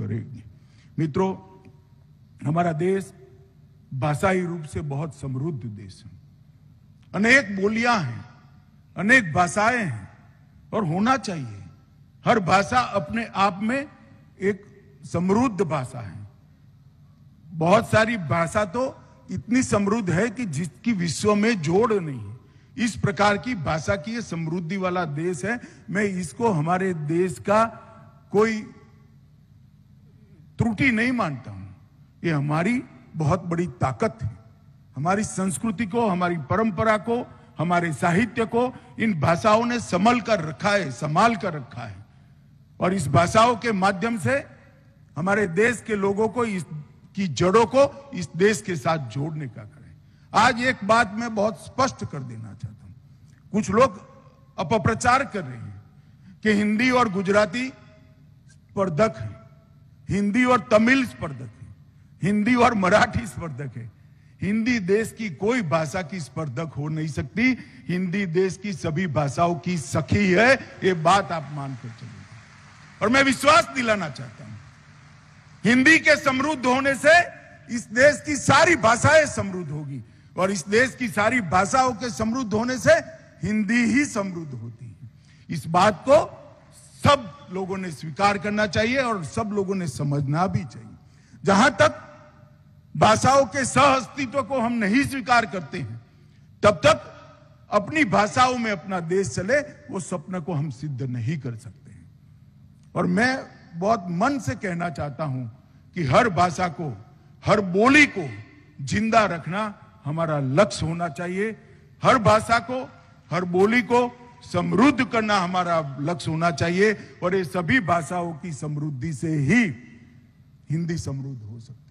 मित्रों हमारा देश भाषाई रूप से बहुत समृद्ध देश है अनेक बोलियां हैं अनेक भाषाएं हैं और होना चाहिए हर भाषा अपने आप में एक समृद्ध भाषा है बहुत सारी भाषा तो इतनी समृद्ध है कि जिसकी विश्व में जोड़ नहीं है इस प्रकार की भाषा की समृद्धि वाला देश है मैं इसको हमारे देश का कोई त्रुटि नहीं मानता हूं ये हमारी बहुत बड़ी ताकत है हमारी संस्कृति को हमारी परंपरा को हमारे साहित्य को इन भाषाओं ने संभल कर रखा है संभाल कर रखा है और इस भाषाओं के माध्यम से हमारे देश के लोगों को इस की जड़ों को इस देश के साथ जोड़ने का करें आज एक बात मैं बहुत स्पष्ट कर देना चाहता हूं कुछ लोग अपप्रचार कर रहे हैं कि हिंदी और गुजराती स्पर्धक हैं हिंदी और तमिल स्पर्धक है हिंदी और मराठी स्पर्धक है हिंदी देश की कोई भाषा की स्पर्धक हो नहीं सकती हिंदी देश की सभी भाषाओं की सखी है ये बात आप मानकर चलिए और मैं विश्वास दिलाना चाहता हूं हिंदी के समृद्ध होने से इस देश की सारी भाषाएं समृद्ध होगी और इस देश की सारी भाषाओं के समृद्ध होने से हिंदी ही समृद्ध होती है इस बात को सब लोगों ने स्वीकार करना चाहिए और सब लोगों ने समझना भी चाहिए जहां तक भाषाओं के सह अस्तित्व को हम नहीं स्वीकार करते हैं तब तक अपनी भाषाओं में अपना देश चले वो सपना को हम सिद्ध नहीं कर सकते हैं और मैं बहुत मन से कहना चाहता हूं कि हर भाषा को हर बोली को जिंदा रखना हमारा लक्ष्य होना चाहिए हर भाषा को हर बोली को समृद्ध करना हमारा लक्ष्य होना चाहिए और ये सभी भाषाओं की समृद्धि से ही हिंदी समृद्ध हो सकती